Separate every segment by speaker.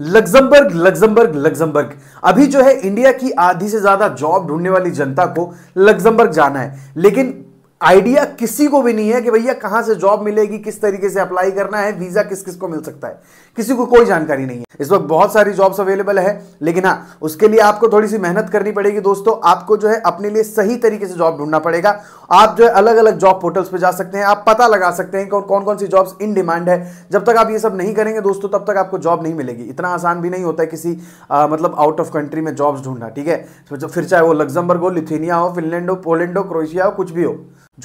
Speaker 1: Luxembourg Luxembourg Luxembourg अभी जो है इंडिया की आधी से ज्यादा जॉब ढूंढने वाली जनता को लग्जमबर्ग जाना है लेकिन आइडिया किसी को भी नहीं है कि भैया कहां से जॉब मिलेगी किस तरीके से अप्लाई करना है वीजा किस किस को मिल सकता है किसी को कोई जानकारी नहीं है इस वक्त बहुत सारी जॉब्स अवेलेबल है लेकिन हाँ उसके लिए आपको थोड़ी सी मेहनत करनी पड़ेगी दोस्तों आपको जो है अपने लिए सही तरीके से जॉब ढूंढना पड़ेगा आप जो है अलग अलग जॉब पोर्टल्स पे जा सकते हैं आप पता लगा सकते हैं कौन कौन कौन सी जॉब्स इन डिमांड है जब तक आप ये सब नहीं करेंगे दोस्तों तब तक आपको जॉब नहीं मिलेगी इतना आसान भी नहीं होता है किसी आ, मतलब आउट ऑफ कंट्री में जॉब्स ढूंढना ठीक है फिर चाहे वो लग्जमबर्ग हो लिथुनिया हो फिनलैंड हो पोलैंड हो क्रोएशिया हो कुछ भी हो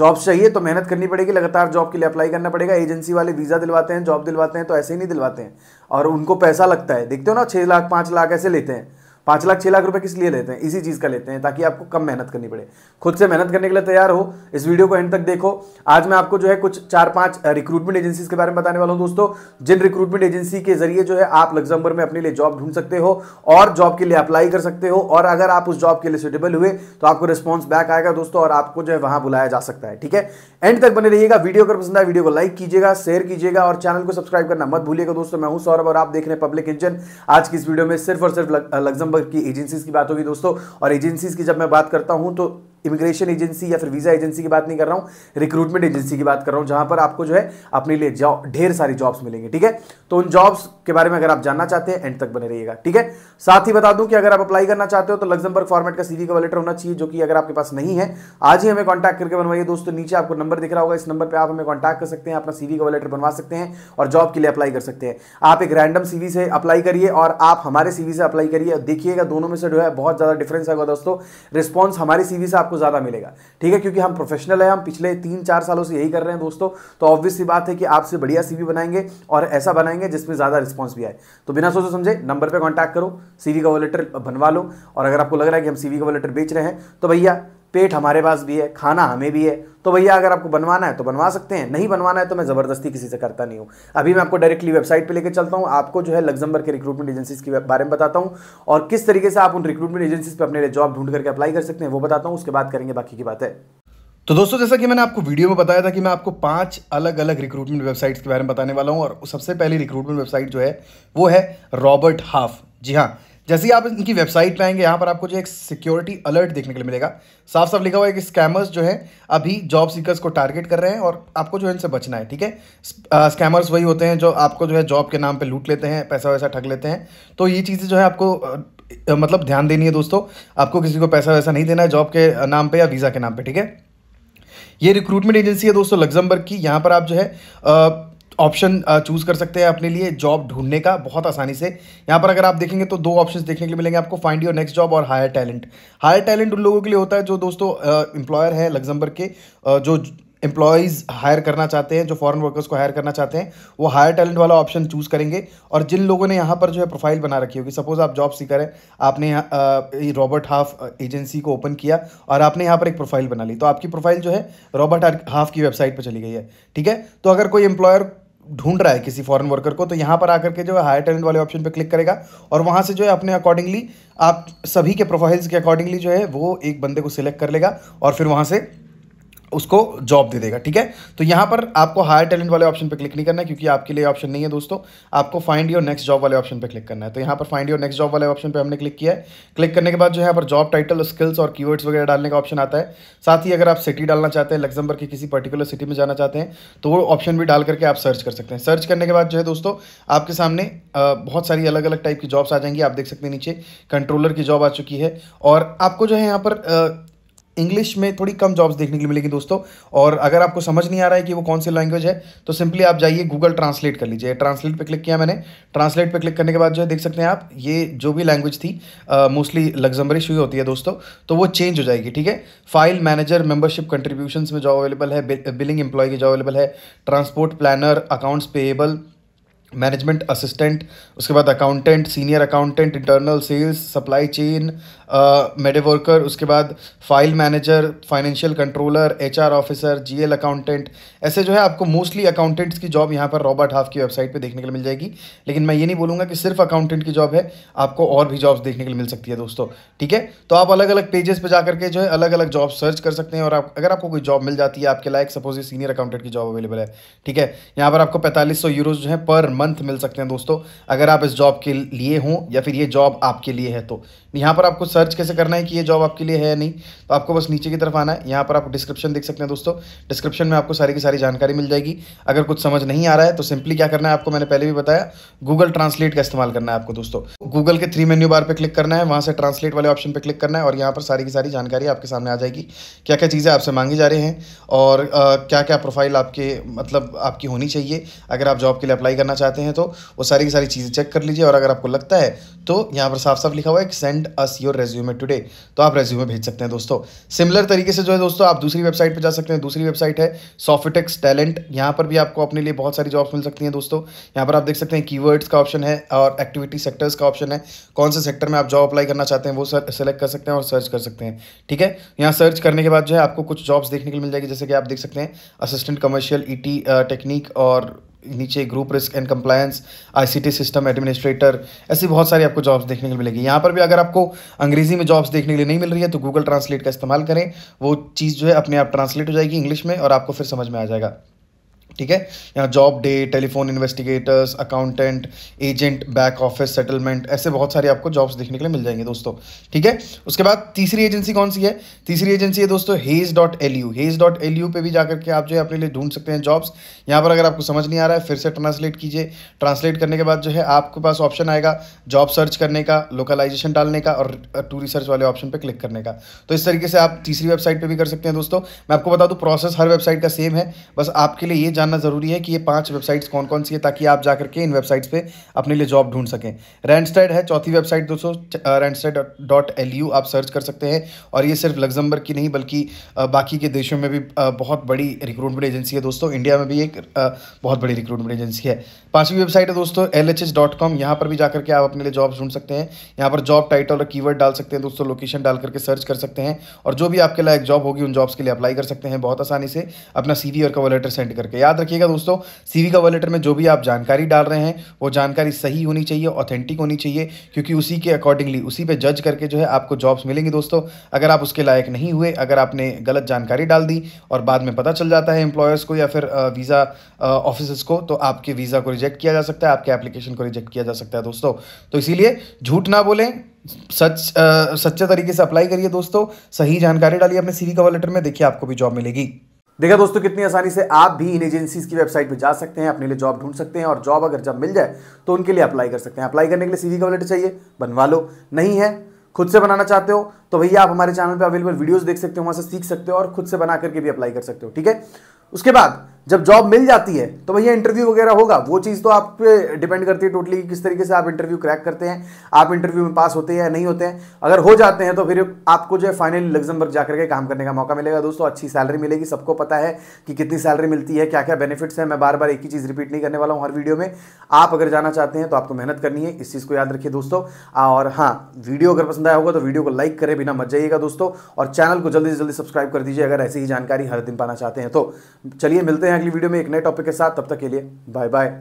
Speaker 1: जॉब्स चाहिए तो मेहनत करनी पड़ेगी लगातार जॉब के लिए अप्लाई करना पड़ेगा एजेंसी वाले वीज़ा दिलवाते हैं जॉब दिलवाते हैं तो ऐसे ही नहीं दिलवाते हैं और उनको पैसा लगता है देखते हो ना छः लाख पाँच लाख ऐसे लेते हैं पाँच लाख छः लाख रुपए किस लिए लेते हैं इसी चीज़ का लेते हैं ताकि आपको कम मेहनत करनी पड़े खुद से मेहनत करने के लिए तैयार हो इस वीडियो को एंड तक देखो आज मैं आपको जो है कुछ चार पांच रिक्रूटमेंट एजेंसीज के बारे में बताने वाला हूँ दोस्तों जिन रिक्रूटमेंट एजेंसी के जरिए जो है आप लग्जम्बर में अपने लिए जॉब ढूंढ सकते हो और जॉब के लिए अप्लाई कर सकते हो और अगर आप उस जॉब के लिए सुटेबल हुए तो आपको रिस्पॉन्स बैक आएगा दोस्तों और आपको जो है वहाँ बुलाया जा सकता है ठीक है एंड तक बने रहिएगा वीडियो अगर पसंद आए वीडियो को लाइक कीजिएगा शेयर कीजिएगा और चैनल को सब्सक्राइब करना मत भूलिएगा दोस्तों मैं हूँ सौरभ और आप देख रहे हैं पब्लिक इंजन आज की इस वीडियो में सिर्फ और सिर्फ लग्जमबर्ग नंबर की एजेंसीज की बात होगी दोस्तों और एजेंसीज की जब मैं बात करता हूं तो इमिग्रेशन एजेंसी या फिर वीज़ा एजेंसी की बात नहीं कर रहा हूं रिक्रूटमेंट एजेंसी की बात कर रहा हूं जहां पर आपको जो है अपने लिए ढेर सारी जॉब्स मिलेंगे ठीक है तो उन जॉब्स के बारे में अगर आप जानना चाहते हैं एंड तक बने रहिएगा ठीक है साथ ही बता दूं कि अगर आप अप्लाई करना चाहते हो तो लग्जमबर्ग फॉर्मेट का सीवी का लेटर होना चाहिए जो कि अगर आपके पास नहीं है आज ही हमें कॉन्टैक्ट करके बनवाइए दोस्तों नीचे आपको नंबर दिख रहा होगा इस नंबर पर आप हमें कॉन्टैक्ट कर सकते हैं अपना सीवी का लेटर बनवा सकते हैं और जॉब के लिए अप्लाई कर सकते हैं आप एक रैंडम सीवी से अप्लाई करिए और आप हमारे सीवी से अप्लाई करिए देखिएगा दोनों में से जो है बहुत ज़्यादा डिफरेंस होगा दोस्तों रिस्पॉन्स हमारे सीवी से आपको आपको ज़्यादा मिलेगा ठीक है क्योंकि हम प्रोफेशनल है हम पिछले तीन चार सालों से यही कर रहे हैं दोस्तों तो ऑब्वियस सी बात है कि आपसे बढ़िया सीवी बनाएंगे और ऐसा बनाएंगे जिसमें ज़्यादा रिस्पॉन्स भी आए तो बिना सोचो समझे नंबर पर कॉन्टैक्ट करो सीवी का वो लेटर बनवा लो और अगर आपको लग रहा है कि हम सीवी का वो लेटर बेच रहे हैं तो भैया पेट हमारे पास भी है खाना हमें भी है तो भैया अगर आपको बनवाना है तो बनवा सकते हैं नहीं बनवाना है तो मैं ज़बरदस्ती किसी से करता नहीं हूँ अभी मैं आपको डायरेक्टली वेबसाइट पे लेकर चलता हूँ आपको जो है लग्जमबर्ग के रिक्रूटमेंट एजेंसीज के बारे में बताता हूँ और किस तरीके से आप उन रिक्रूटमेंट एजेंसीज पर अपने लिए जॉब ढूंढ करके अप्लाई कर सकते हैं वो बताता हूँ उसके बाद करेंगे बाकी की बात है तो दोस्तों जैसा कि मैंने आपको वीडियो में बताया था कि मैं आपको पांच अलग अलग रिक्रूटमेंट वेबसाइट्स के बारे में बताने वाला हूं और सबसे पहली रिक्रूटमेंट वेबसाइट जो है वो है रॉबर्ट हाफ जी हाँ जैसे ही आप इनकी वेबसाइट पर आएंगे यहाँ पर आपको जो एक सिक्योरिटी अलर्ट देखने के लिए मिलेगा साफ साफ लिखा हुआ है कि स्कैमर्स जो है अभी जॉब सीकर्स को टारगेट कर रहे हैं और आपको जो है इनसे बचना है ठीक है स्कैमर्स वही होते हैं जो आपको जो है जॉब के नाम पर लूट लेते हैं पैसा वैसा ठग लेते हैं तो ये चीज़ें जो है आपको मतलब ध्यान देनी है दोस्तों आपको किसी को पैसा वैसा नहीं देना है जॉब के नाम पर या वीज़ा के नाम पर ठीक है ये रिक्रूटमेंट एजेंसी है दोस्तों लग्जमबर्ग की यहाँ पर आप जो है ऑप्शन चूज uh, कर सकते हैं अपने लिए जॉब ढूंढने का बहुत आसानी से यहाँ पर अगर आप देखेंगे तो दो ऑप्शन देखने के लिए मिलेंगे आपको फाइंड योर नेक्स्ट जॉब और हायर टैलेंट हायर टैलेंट उन लोगों के लिए होता है जो दोस्तों एम्प्लॉयर uh, है लग्जमबर्ग के uh, जो एम्प्लॉयज़ हायर करना चाहते हैं जो फॉरेन वर्कर्स को हायर करना चाहते हैं वो हायर टैलेंट वाला ऑप्शन चूज़ करेंगे और जिन लोगों ने यहाँ पर जो है प्रोफाइल बना रखी होगी सपोज़ आप जॉब सीकर हैं आपने रॉबर्ट हाफ एजेंसी को ओपन किया और आपने यहाँ पर एक प्रोफाइल बना ली तो आपकी प्रोफाइल जो है रॉबर्ट हाफ की वेबसाइट पर चली गई है ठीक है तो अगर कोई एम्प्लॉयर ढूंढ रहा है किसी फॉरेन वर्कर को तो यहाँ पर आकर के जो है हायर टैलेंट वाले ऑप्शन पे क्लिक करेगा और वहाँ से जो है अपने अकॉर्डिंगली आप सभी के प्रोफाइल्स के अकॉर्डिंगली जो है वो एक बंदे को सिलेक्ट कर लेगा और फिर वहाँ से उसको जॉब दे देगा ठीक है तो यहाँ पर आपको हायर टैलेंट वाले ऑप्शन पर क्लिक नहीं करना है क्योंकि आपके लिए ऑप्शन नहीं है दोस्तों आपको फाइंड योर नेक्स्ट जॉब वाले ऑप्शन पर क्लिक करना है तो यहाँ पर फाइंड योर नेक्स्ट जॉब वाले ऑप्शन पर हमने क्लिक किया है क्लिक करने के बाद जो है यहाँ पर जॉब टाइटल स्किल्स और कीवर्ड्स वगैरह डालने का ऑप्शन आता है साथ ही अगर आप सिटी डालना चाहते हैं लग्जमबर्ग की किसी पर्टिकुलर सिटी में जाना चाहते हैं तो वो ऑप्शन भी डाल करके आप सर्च कर सकते हैं सर्च करने के बाद जो है दोस्तों आपके सामने बहुत सारी अलग अलग टाइप की जॉब्स आ जाएंगी आप देख सकते हैं नीचे कंट्रोलर की जॉब आ चुकी है और आपको जो है यहाँ पर इंग्लिश में थोड़ी कम जॉब्स देखने के लिए मिलेगी दोस्तों और अगर आपको समझ नहीं आ रहा है कि वो कौन सी लैंग्वेज है तो सिंपली आप जाइए गूगल ट्रांसलेट कर लीजिए ट्रांसलेट पे क्लिक किया मैंने ट्रांसलेट पे क्लिक करने के बाद जो है देख सकते हैं आप ये जो भी लैंग्वेज थी मोस्टली लग्जम्बरिश हुई होती है दोस्तों तो वो चेंज हो जाएगी ठीक है फाइल मैनेजर मेंबरशिप कंट्रीब्यूशन में जॉब अवेलेबल है बिलिंग एम्प्लॉय की जॉब अवेलेबल है transport planner accounts payable management assistant उसके बाद accountant senior accountant internal sales supply chain मेडे वर्कर उसके बाद file manager financial controller HR officer GL accountant ऐसे जो है आपको मोस्टली अकाउंटेंट्स की जॉब यहाँ पर रॉबर्ट हाफ की वेबसाइट पे देखने के लिए मिल जाएगी लेकिन मैं ये नहीं बोलूँगा कि सिर्फ अकाउंटेंट की जॉब है आपको और भी जॉब्स देखने के लिए मिल सकती है दोस्तों ठीक है तो आप अलग अलग पेजेस पर जाकर के जो है अलग अलग जॉब सर्च कर सकते हैं और आप अगर आपको कोई जॉब मिल जाती है आपके लायक सपोज ये सीनियर अकाउंटेंट की जॉब अवेलेबल है ठीक है यहाँ पर आपको पैंतालीस सौ यूरोज जो है पर मंथ मंथ मिल सकते हैं दोस्तों अगर आप इस जॉब के लिए हों या फिर ये जॉब आपके लिए है तो यहाँ पर आपको सर्च कैसे करना है कि ये जॉब आपके लिए है या नहीं तो आपको बस नीचे की तरफ आना है यहाँ पर आप डिस्क्रिप्शन देख सकते हैं दोस्तों डिस्क्रिप्शन में आपको सारी की सारी जानकारी मिल जाएगी अगर कुछ समझ नहीं आ रहा है तो सिंपली क्या करना है आपको मैंने पहले भी बताया गूगल ट्रांसलेट का इस्तेमाल करना है आपको दोस्तों गूगल के थ्री मेन्यू बार पर क्लिक करना है वहाँ से ट्रांसलेट वाले ऑप्शन पर क्लिक करना है और यहाँ पर सारी की सारी जानकारी आपके सामने आ जाएगी क्या क्या चीज़ें आपसे मांगी जा रही हैं और क्या क्या प्रोफाइल आपके मतलब आपकी होनी चाहिए अगर आप जॉब के लिए अप्लाई करना चाहते हैं चाहते हैं तो वो सारी की सारी चीज़ें चेक कर लीजिए और अगर आपको लगता है तो यहाँ पर साफ साफ लिखा हुआ है कि send us your resume today तो आप रेज्यूमे भेज सकते हैं दोस्तों सिमिलर तरीके से जो है दोस्तों आप दूसरी वेबसाइट पर जा सकते हैं दूसरी वेबसाइट है सॉफ्टेक्स टैलेंट यहाँ पर भी आपको अपने लिए बहुत सारी जॉब्स मिल सकती हैं दोस्तों यहाँ पर आप देख सकते हैं की का ऑप्शन है और एक्टिविटी सेक्टर्स का ऑप्शन है कौन से सेक्टर में आप जॉब अप्लाई करना चाहते हैं वो सेलेक्ट कर सकते हैं और सर्च कर सकते हैं ठीक है यहाँ सर्च करने के बाद जो है आपको कुछ जॉब्स देखने के लिए मिल जाएगी जैसे कि आप देख सकते हैं असिस्टेंट कमर्शियल ईटी टेक्निक और नीचे group risk and compliance ICT system administrator ऐसी बहुत सारी आपको जॉब्स देखने को मिलेगी यहाँ पर भी अगर आपको अंग्रेजी में जॉब्स देखने के लिए नहीं मिल रही है तो गूगल ट्रांसलेट का इस्तेमाल करें वो चीज़ जो है अपने आप ट्रांसलेट हो जाएगी इंग्लिश में और आपको फिर समझ में आ जाएगा ठीक है यहाँ job day telephone investigators accountant agent back office settlement ऐसे बहुत सारे आपको जॉब्स देखने के लिए मिल जाएंगे दोस्तों ठीक है उसके बाद तीसरी एजेंसी कौन सी है तीसरी एजेंसी है दोस्तों Hays dot L U Hays dot L U पर भी जाकर के आप जो है अपने लिए ढूंढ सकते हैं जॉब्स यहाँ पर अगर आपको समझ नहीं आ रहा है फिर से ट्रांसलेट कीजिए ट्रांसलेट करने के बाद जो है आपके पास ऑप्शन आएगा जॉब सर्च करने का लोकलाइजेशन डालने का और टू रिसर्च वाले ऑप्शन पर क्लिक करने का तो इस तरीके से आप तीसरी वेबसाइट पर भी कर सकते हैं दोस्तों मैं आपको बता दूँ प्रोसेस हर वेबसाइट का सेम है बस आपके लिए ये जानना ज़रूरी है कि ये पांच वेबसाइट्स कौन कौन सी है ताकि आप जाकर के इन वेबसाइट्स पे अपने लिए जॉब ढूंढ सकें रैंडस्टेड है चौथी वेबसाइट दोस्तों रैंडस्टेड डॉट एल यू आप सर्च कर सकते हैं और ये सिर्फ लग्जमबर्ग की नहीं बल्कि बाकी के देशों में भी बहुत बड़ी रिक्रूटमेंट एजेंसी है दोस्तों इंडिया में भी एक बहुत बड़ी रिक्रूटमेंट एजेंसी है पाँचवीं वेबसाइट है दोस्तों L H S dot com यहाँ पर भी जाकर के आप अपने लिए जॉब ढूंढ सकते हैं यहाँ पर जॉब टाइटल और कीवर्ड डाल सकते हैं दोस्तों लोकेशन डाल करके सर्च कर सकते हैं और जो भी आपके लायक जॉब होगी उन जॉब्स के लिए अप्लाई कर सकते हैं बहुत आसानी से अपना सीवी और कवर लेटर सेंड करके याद याद रखिएगा दोस्तों सीवी का वॉलेटर में जो भी आप जानकारी डाल रहे हैं वो जानकारी सही होनी चाहिए ऑथेंटिक होनी चाहिए क्योंकि उसी के अकॉर्डिंगली उसी पे जज करके जो है आपको जॉब्स मिलेंगी दोस्तों अगर आप उसके लायक नहीं हुए अगर आपने गलत जानकारी डाल दी और बाद में पता चल जाता है एम्प्लॉयर्स को या फिर वीज़ा ऑफिस को तो आपके वीज़ा को रिजेक्ट किया जा सकता है आपके एप्लीकेशन को रिजेक्ट किया जा सकता है दोस्तों तो इसीलिए झूठ ना बोलें सच आ, सच्चे तरीके से अप्लाई करिए दोस्तों सही जानकारी डालिए अपने सीवी का वॉलेटर में देखिए आपको भी जॉब मिलेगी देखा दोस्तों कितनी आसानी से आप भी इन एजेंसीज की वेबसाइट पर जा सकते हैं अपने लिए जॉब ढूंढ सकते हैं और जॉब अगर जब मिल जाए तो उनके लिए अप्लाई कर सकते हैं अप्लाई करने के लिए सीवी का लेटर चाहिए बनवा लो नहीं है खुद से बनाना चाहते हो तो भैया आप हमारे चैनल पे अवेलेबल वीडियोस देख सकते हो वहां से सीख सकते हो और खुद से बना करके भी अप्लाई कर सकते हो ठीक है उसके बाद जब जॉब मिल जाती है तो भैया इंटरव्यू वगैरह होगा वो चीज़ तो आप पे डिपेंड करती है टोटली कि किस तरीके से आप इंटरव्यू क्रैक करते हैं आप इंटरव्यू में पास होते हैं या नहीं होते हैं अगर हो जाते हैं तो फिर आपको जो है फाइनली लग्जमबर्ग जाकर के काम करने का मौका मिलेगा दोस्तों अच्छी सैलरी मिलेगी सबको पता है कि कितनी सैलरी मिलती है क्या क्या बेनिफिट्स हैं मैं बार बार एक ही चीज़ रिपीट नहीं करने वाला हूँ हर वीडियो में आप अगर जाना चाहते हैं तो आपको मेहनत करनी है इस चीज़ को याद रखिए दोस्तों और हाँ वीडियो अगर पसंद आया होगा तो वीडियो को लाइक करें बिना मत जाइएगा दोस्तों और चैनल को जल्दी से जल्दी सब्सक्राइब कर दीजिए अगर ऐसी ही जानकारी हर दिन पाना चाहते हैं तो चलिए मिलते हैं हैं अगली वीडियो में एक नए टॉपिक के साथ तब तक के लिए बाय बाय